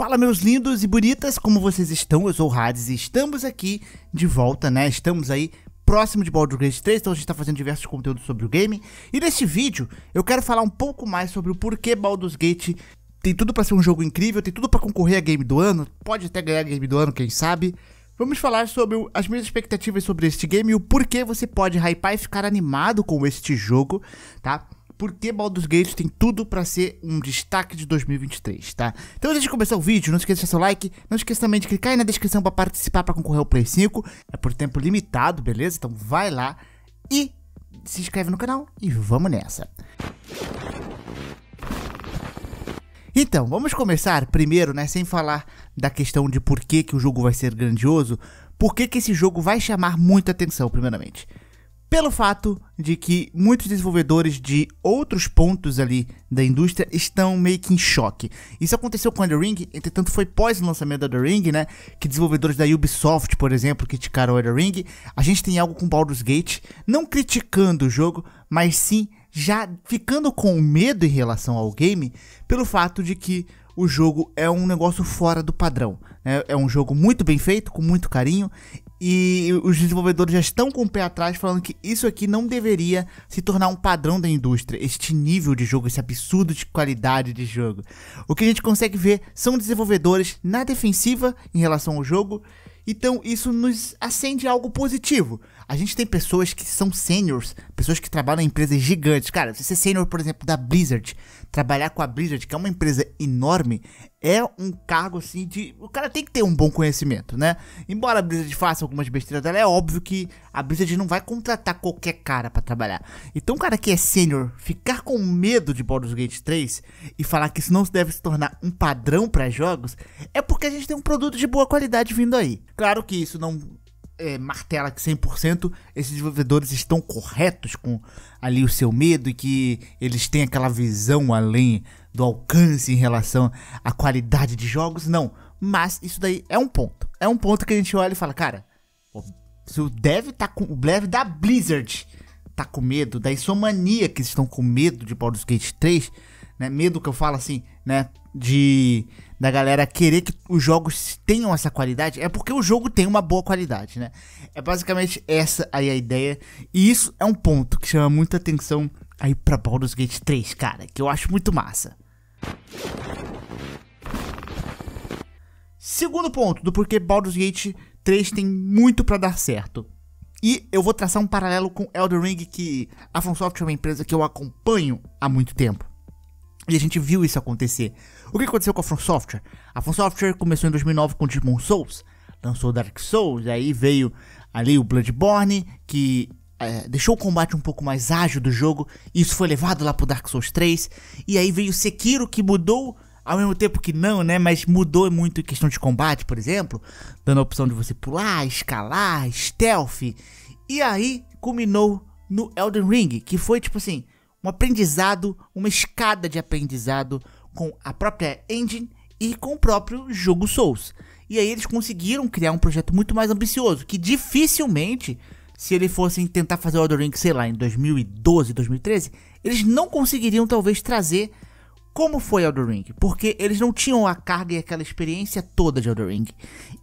Fala meus lindos e bonitas, como vocês estão? Eu sou o Hades e estamos aqui de volta, né? Estamos aí próximo de Baldur's Gate 3, então a gente está fazendo diversos conteúdos sobre o game. E neste vídeo eu quero falar um pouco mais sobre o porquê Baldur's Gate tem tudo para ser um jogo incrível, tem tudo para concorrer a game do ano, pode até ganhar game do ano, quem sabe. Vamos falar sobre as minhas expectativas sobre este game e o porquê você pode hypar e ficar animado com este jogo, tá? porque Baldur's Gate tem tudo para ser um destaque de 2023, tá? Então antes de começar o vídeo, não esqueça de seu like, não esqueça também de clicar aí na descrição para participar para concorrer ao Play 5, é por tempo limitado, beleza? Então vai lá e se inscreve no canal e vamos nessa. Então, vamos começar primeiro, né, sem falar da questão de por que, que o jogo vai ser grandioso, por que, que esse jogo vai chamar muita atenção, primeiramente pelo fato de que muitos desenvolvedores de outros pontos ali da indústria estão meio que em choque. Isso aconteceu com The Ring, entretanto foi pós o lançamento da The Ring, né, que desenvolvedores da Ubisoft, por exemplo, criticaram The Ring. A gente tem algo com Baldur's Gate, não criticando o jogo, mas sim já ficando com medo em relação ao game, pelo fato de que o jogo é um negócio fora do padrão. Né? É um jogo muito bem feito, com muito carinho, e os desenvolvedores já estão com o pé atrás, falando que isso aqui não deveria se tornar um padrão da indústria, este nível de jogo, esse absurdo de qualidade de jogo. O que a gente consegue ver são desenvolvedores na defensiva em relação ao jogo, então isso nos acende algo positivo. A gente tem pessoas que são sêniors, pessoas que trabalham em empresas gigantes. Cara, se você é sênior, por exemplo, da Blizzard, trabalhar com a Blizzard, que é uma empresa enorme, é um cargo assim de. O cara tem que ter um bom conhecimento, né? Embora a Blizzard faça algumas besteiras dela, é óbvio que a Blizzard não vai contratar qualquer cara para trabalhar. Então, o cara que é sênior ficar com medo de Baldur's Gate 3 e falar que isso não deve se tornar um padrão para jogos é porque a gente tem um produto de boa qualidade vindo aí. Claro que isso não é, martela que 100% esses desenvolvedores estão corretos com ali o seu medo e que eles têm aquela visão além do alcance em relação à qualidade de jogos, não. Mas isso daí é um ponto. É um ponto que a gente olha e fala, cara, se o dev tá com o dev da Blizzard tá com medo, da insomania que estão com medo de Baldur's Gate 3, né? Medo que eu falo assim, né, de da galera querer que os jogos tenham essa qualidade, é porque o jogo tem uma boa qualidade, né? É basicamente essa aí a ideia. E isso é um ponto que chama muita atenção aí pra Baldur's Gate 3, cara, que eu acho muito massa. Segundo ponto do porquê Baldur's Gate 3 tem muito para dar certo. E eu vou traçar um paralelo com Elden Ring, que a FromSoft é uma empresa que eu acompanho há muito tempo. E a gente viu isso acontecer. O que aconteceu com a From Software? A From Software começou em 2009 com Demon Souls, lançou Dark Souls, aí veio ali o Bloodborne, que é, deixou o combate um pouco mais ágil do jogo, isso foi levado lá pro Dark Souls 3, e aí veio Sekiro, que mudou ao mesmo tempo que não, né? Mas mudou muito em questão de combate, por exemplo, dando a opção de você pular, escalar, stealth. E aí culminou no Elden Ring, que foi tipo assim, um aprendizado, uma escada de aprendizado com a própria engine e com o próprio jogo Souls. E aí eles conseguiram criar um projeto muito mais ambicioso, que dificilmente, se eles fossem tentar fazer o Elden Ring, sei lá, em 2012, 2013, eles não conseguiriam talvez trazer como foi Elden Ring, porque eles não tinham a carga e aquela experiência toda de Elden Ring.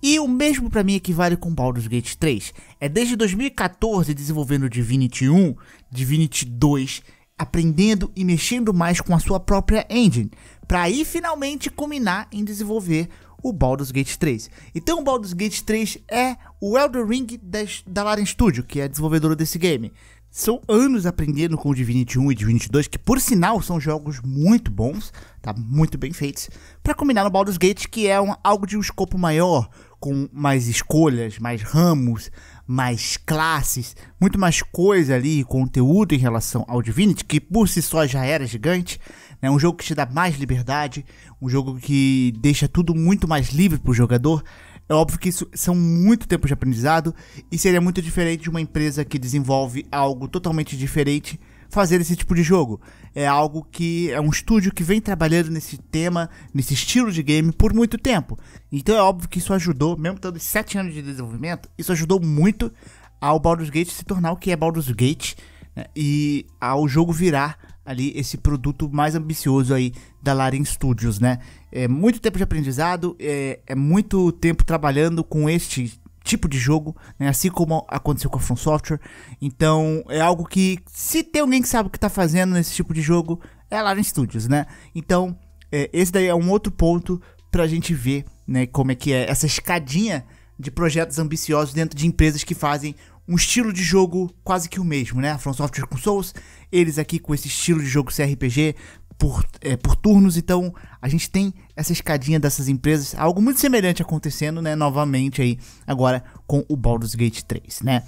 E o mesmo para mim equivale com Baldur's Gate 3. É desde 2014 desenvolvendo Divinity 1, Divinity 2, aprendendo e mexendo mais com a sua própria engine, para aí finalmente culminar em desenvolver o Baldur's Gate 3. Então o Baldur's Gate 3 é o Elder Ring da, da Larian Studio, que é a desenvolvedora desse game. São anos aprendendo com o Divinity 1 e Divinity 2, que por sinal são jogos muito bons, tá? Muito bem feitos, para combinar no Baldur's Gate, que é um, algo de um escopo maior, com mais escolhas, mais ramos, mais classes, muito mais coisa ali, conteúdo em relação ao Divinity, que por si só já era gigante. Né? Um jogo que te dá mais liberdade, um jogo que deixa tudo muito mais livre para o jogador. É óbvio que isso são muito tempos de aprendizado e seria muito diferente de uma empresa que desenvolve algo totalmente diferente fazer esse tipo de jogo. É algo que é um estúdio que vem trabalhando nesse tema, nesse estilo de game por muito tempo. Então é óbvio que isso ajudou, mesmo tendo 7 anos de desenvolvimento, isso ajudou muito ao Baldur's Gate se tornar o que é Baldur's Gate né? e ao jogo virar ali esse produto mais ambicioso aí da Laren Studios, né? É muito tempo de aprendizado, é, é muito tempo trabalhando com este tipo de jogo, né? assim como aconteceu com a From Software. Então é algo que se tem alguém que sabe o que está fazendo nesse tipo de jogo é a Laren Studios, né? Então é, esse daí é um outro ponto para a gente ver, né? Como é que é essa escadinha de projetos ambiciosos dentro de empresas que fazem um estilo de jogo quase que o mesmo, né? A From Software com Souls, eles aqui com esse estilo de jogo CRPG por, é, por turnos, então a gente tem essa escadinha dessas empresas, algo muito semelhante acontecendo, né, novamente aí, agora com o Baldur's Gate 3, né.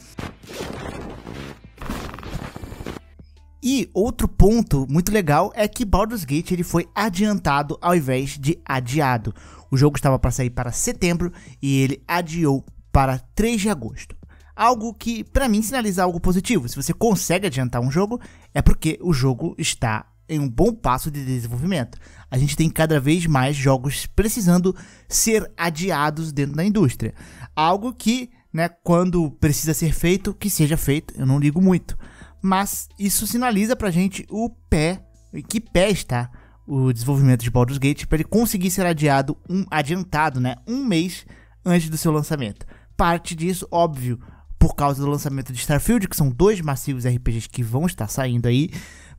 E outro ponto muito legal é que Baldur's Gate ele foi adiantado ao invés de adiado. O jogo estava para sair para setembro e ele adiou para 3 de agosto algo que, para mim, sinaliza algo positivo. Se você consegue adiantar um jogo, é porque o jogo está em um bom passo de desenvolvimento. A gente tem cada vez mais jogos precisando ser adiados dentro da indústria. Algo que, né, quando precisa ser feito, que seja feito, eu não ligo muito. Mas isso sinaliza pra gente o pé, em que pé está o desenvolvimento de Baldur's Gate para ele conseguir ser adiado, um adiantado, né, um mês antes do seu lançamento. Parte disso, óbvio, por causa do lançamento de Starfield, que são dois massivos RPGs que vão estar saindo aí,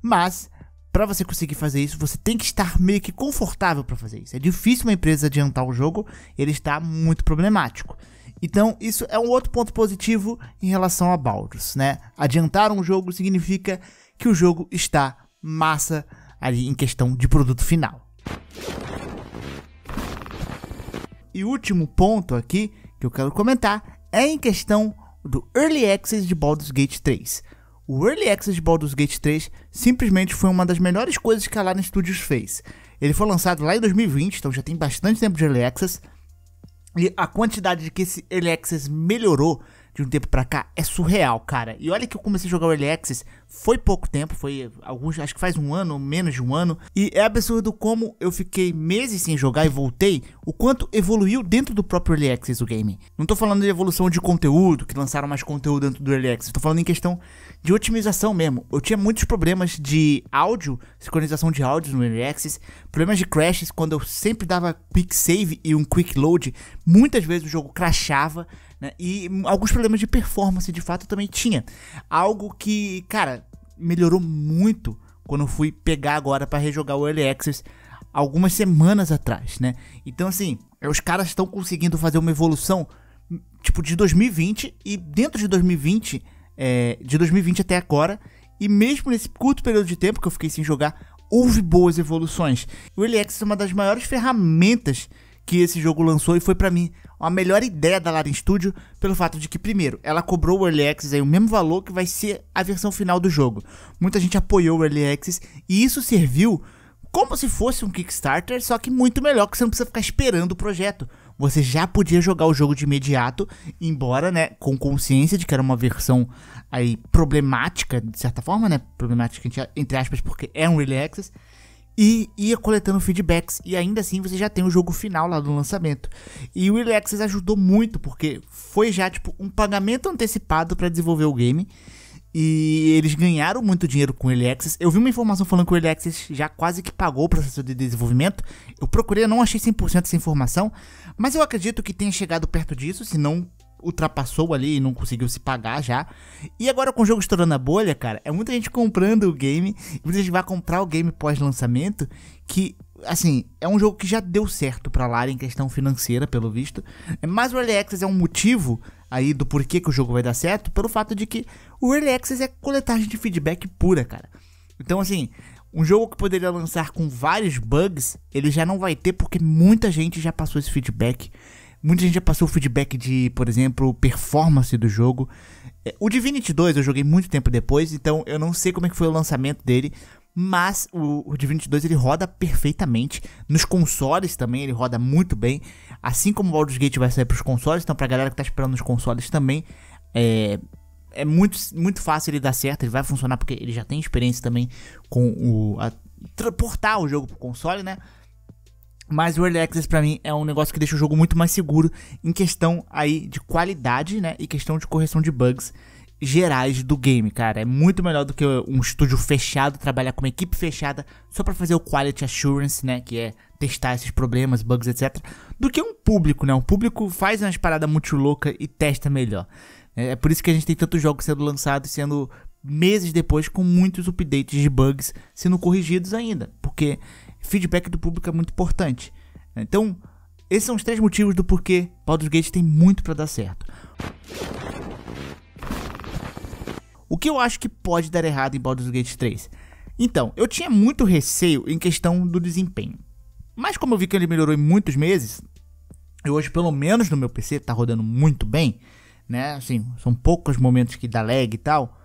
mas para você conseguir fazer isso, você tem que estar meio que confortável para fazer isso. É difícil uma empresa adiantar o jogo, ele está muito problemático. Então, isso é um outro ponto positivo em relação a Baldur's, né? Adiantar um jogo significa que o jogo está massa ali em questão de produto final. E o último ponto aqui que eu quero comentar é em questão do Early Access de Baldur's Gate 3. O Early Access de Baldur's Gate 3 simplesmente foi uma das melhores coisas que a Larian Studios fez. Ele foi lançado lá em 2020, então já tem bastante tempo de Early Access. E a quantidade de que esse Early Access melhorou de um tempo pra cá é surreal, cara. E olha que eu comecei a jogar o Early Access foi pouco tempo, foi alguns, acho que faz um ano, menos de um ano. E é absurdo como eu fiquei meses sem jogar e voltei, o quanto evoluiu dentro do próprio Early Access do game. Não tô falando de evolução de conteúdo, que lançaram mais conteúdo dentro do Early Access, tô falando em questão de otimização mesmo. Eu tinha muitos problemas de áudio, sincronização de áudios no Early Access, problemas de crashes quando eu sempre dava quick save e um quick load, muitas vezes o jogo crashava. Né? E alguns problemas de performance de fato também tinha. Algo que, cara, melhorou muito quando eu fui pegar agora para rejogar o Early Access algumas semanas atrás, né? Então, assim, os caras estão conseguindo fazer uma evolução, tipo, de 2020 e dentro de 2020, é, de 2020 até agora, e mesmo nesse curto período de tempo que eu fiquei sem jogar, houve boas evoluções. O Early Access é uma das maiores ferramentas que esse jogo lançou e foi para mim a melhor ideia da Larian Studio pelo fato de que, primeiro, ela cobrou o Early Access aí, o mesmo valor que vai ser a versão final do jogo. Muita gente apoiou o Early Access e isso serviu como se fosse um Kickstarter, só que muito melhor, que você não precisa ficar esperando o projeto. Você já podia jogar o jogo de imediato, embora, né, com consciência de que era uma versão aí problemática, de certa forma, né, problemática entre aspas, porque é um Early Access, e ia coletando feedbacks. E ainda assim você já tem o jogo final lá do lançamento. E o Early Access ajudou muito, porque foi já tipo um pagamento antecipado para desenvolver o game. E eles ganharam muito dinheiro com o Early Access. Eu vi uma informação falando que o Early Access já quase que pagou o processo de desenvolvimento. Eu procurei, não achei 100% essa informação, mas eu acredito que tenha chegado perto disso, se não ultrapassou ali e não conseguiu se pagar já. E agora com o jogo estourando a bolha, cara, é muita gente comprando o game, muita gente vai comprar o game pós-lançamento, que assim, é um jogo que já deu certo pra Lara em questão financeira, pelo visto. Mas o Early Access é um motivo aí do porquê que o jogo vai dar certo, pelo fato de que o Early Access é coletagem de feedback pura, cara. Então, assim, um jogo que poderia lançar com vários bugs, ele já não vai ter porque muita gente já passou esse feedback Muita gente já passou feedback de, por exemplo, performance do jogo. É, o Divinity 2 eu joguei muito tempo depois, então eu não sei como é que foi o lançamento dele, mas o, o Divinity 2 ele roda perfeitamente. Nos consoles também ele roda muito bem. Assim como o Baldur's Gate vai sair para os consoles, então para a galera que está esperando nos consoles também, é, é muito, muito fácil ele dar certo, ele vai funcionar porque ele já tem experiência também com o. A, portar o jogo pro console, né? Mas o Early Access para mim é um negócio que deixa o jogo muito mais seguro em questão aí de qualidade, né? E questão de correção de bugs gerais do game, cara. É muito melhor do que um estúdio fechado, trabalhar com uma equipe fechada só para fazer o quality assurance, né, que é testar esses problemas, bugs, etc, do que um público, né? Um público faz umas paradas muito louca e testa melhor. É, é por isso que a gente tem tantos jogos sendo lançados sendo meses depois com muitos updates de bugs sendo corrigidos ainda, porque feedback do público é muito importante. Então, esses são os três motivos do porquê Baldur's Gate tem muito para dar certo. O que eu acho que pode dar errado em Baldur's Gate 3? Então, eu tinha muito receio em questão do desempenho. Mas como eu vi que ele melhorou em muitos meses, e hoje pelo menos no meu PC tá rodando muito bem, né? Assim, são poucos momentos que dá lag e tal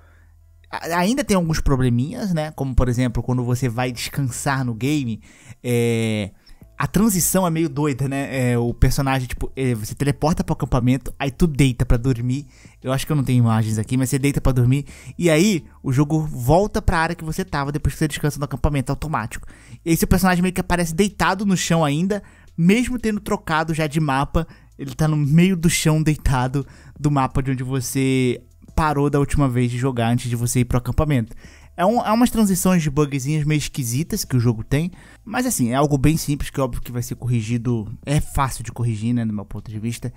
ainda tem alguns probleminhas, né? Como por exemplo, quando você vai descansar no game, é... a transição é meio doida, né? É, o personagem, tipo, é, você teleporta pro acampamento, aí tu deita para dormir. Eu acho que eu não tenho imagens aqui, mas você deita para dormir. E aí o jogo volta pra área que você tava depois que você descansa no acampamento automático. E aí seu personagem meio que aparece deitado no chão ainda, mesmo tendo trocado já de mapa. Ele tá no meio do chão deitado do mapa de onde você parou da última vez de jogar antes de você ir pro acampamento. É, um, é umas transições de bugzinhas meio esquisitas que o jogo tem, mas assim, é algo bem simples que óbvio que vai ser corrigido, é fácil de corrigir, né, do meu ponto de vista.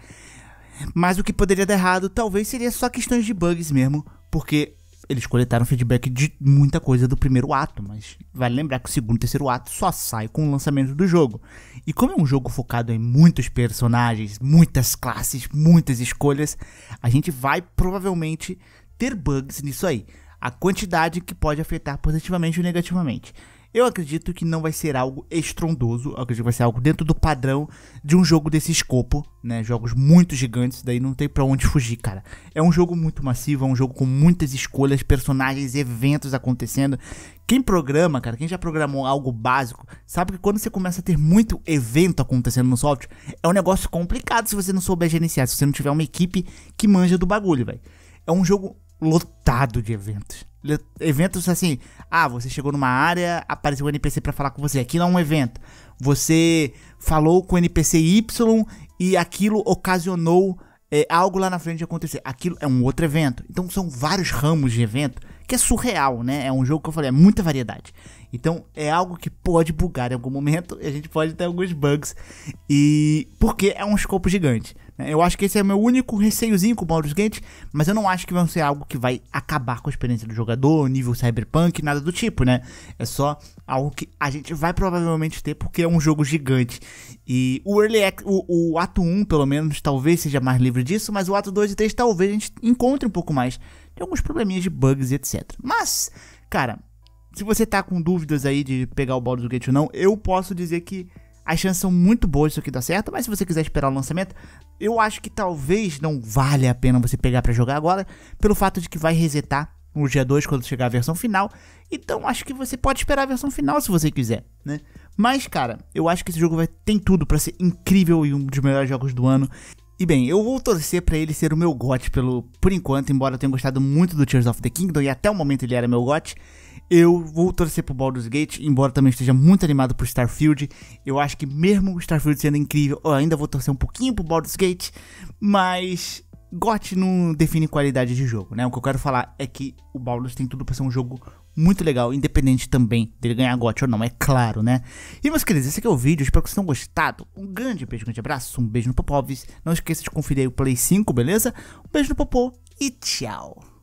Mas o que poderia dar errado talvez seria só questões de bugs mesmo, porque eles coletaram feedback de muita coisa do primeiro ato, mas vale lembrar que o segundo e terceiro ato só sai com o lançamento do jogo. E como é um jogo focado em muitos personagens, muitas classes, muitas escolhas, a gente vai provavelmente ter bugs nisso aí. A quantidade que pode afetar positivamente ou negativamente. Eu acredito que não vai ser algo estrondoso, eu acredito que vai ser algo dentro do padrão de um jogo desse escopo, né? Jogos muito gigantes, daí não tem para onde fugir, cara. É um jogo muito massivo, é um jogo com muitas escolhas, personagens, eventos acontecendo. Quem programa, cara, quem já programou algo básico, sabe que quando você começa a ter muito evento acontecendo no software, é um negócio complicado se você não souber gerenciar, se você não tiver uma equipe que manja do bagulho, velho. É um jogo lotado de eventos. Eventos assim, ah, você chegou numa área, apareceu um NPC para falar com você. Aquilo é um evento. Você falou com o NPC Y e aquilo ocasionou é, algo lá na frente acontecer. Aquilo é um outro evento. Então são vários ramos de evento que é surreal, né? É um jogo que eu falei, é muita variedade. Então é algo que pode bugar em algum momento e a gente pode ter alguns bugs. E porque é um escopo gigante. É, eu acho que esse é o meu único receiozinho com o Baldur's Gate, mas eu não acho que vai ser algo que vai acabar com a experiência do jogador, nível cyberpunk, nada do tipo, né? É só algo que a gente vai provavelmente ter porque é um jogo gigante. E o Early Act, o, o ato 1, pelo menos, talvez seja mais livre disso, mas o ato 2 e 3 talvez a gente encontre um pouco mais de alguns probleminhas de bugs e etc. Mas, cara, se você tá com dúvidas aí de pegar o Baldur's Gate ou não, eu posso dizer que as chances são muito boas isso aqui dar certo, mas se você quiser esperar o lançamento, eu acho que talvez não valha a pena você pegar para jogar agora, pelo fato de que vai resetar no dia 2 quando chegar a versão final. Então acho que você pode esperar a versão final se você quiser, né? Mas cara, eu acho que esse jogo vai tem tudo para ser incrível e um dos melhores jogos do ano. E bem, eu vou torcer para ele ser o meu gote pelo por enquanto, embora eu tenha gostado muito do Tears of the Kingdom e até o momento ele era meu gote. Eu vou torcer pro Baldur's Gate, embora também esteja muito animado pro Starfield. Eu acho que mesmo o Starfield sendo incrível, eu ainda vou torcer um pouquinho pro Baldur's Gate, mas GOT não define qualidade de jogo, né? O que eu quero falar é que o Baldur's tem tudo para ser um jogo muito legal, independente também dele ganhar GOT ou não, é claro, né? E meus queridos, esse aqui é o vídeo, espero que vocês tenham gostado. Um grande beijo, um grande abraço, um beijo no Popovs. Não esqueça de conferir aí o Play 5, beleza? Um beijo no Popô e tchau!